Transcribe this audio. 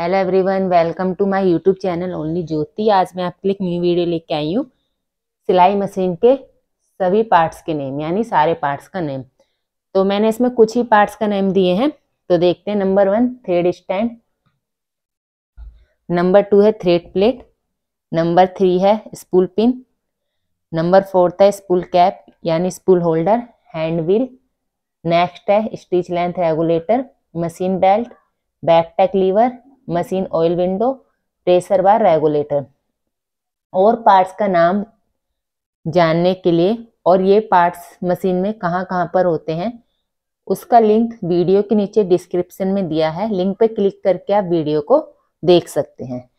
hello everyone welcome to my YouTube channel only Jyoti आज मैं आपके लिए एक न्यू वीडियो लेके आई हूँ सिलाई मशीन के सभी पार्ट्स के नेम यानी सारे पार्ट्स का नेम तो मैंने इसमें कुछ ही पार्ट्स का नेम दिए हैं तो देखते हैं number one thread stand number two है थ्रेड प्लेट नंबर थ्री है स्पूल पिन नंबर फोर्थ है स्पूल कैप यानी spool holder hand wheel next है stitch length regulator machine belt back tack lever machine oil window pressure bar regulator और parts का नाम जानने के लिए और ये पार्ट्स मशीन में कहाँ कहाँ पर होते हैं उसका लिंक वीडियो के नीचे डिस्क्रिप्शन में दिया है लिंक पे क्लिक करके आप वीडियो को देख सकते हैं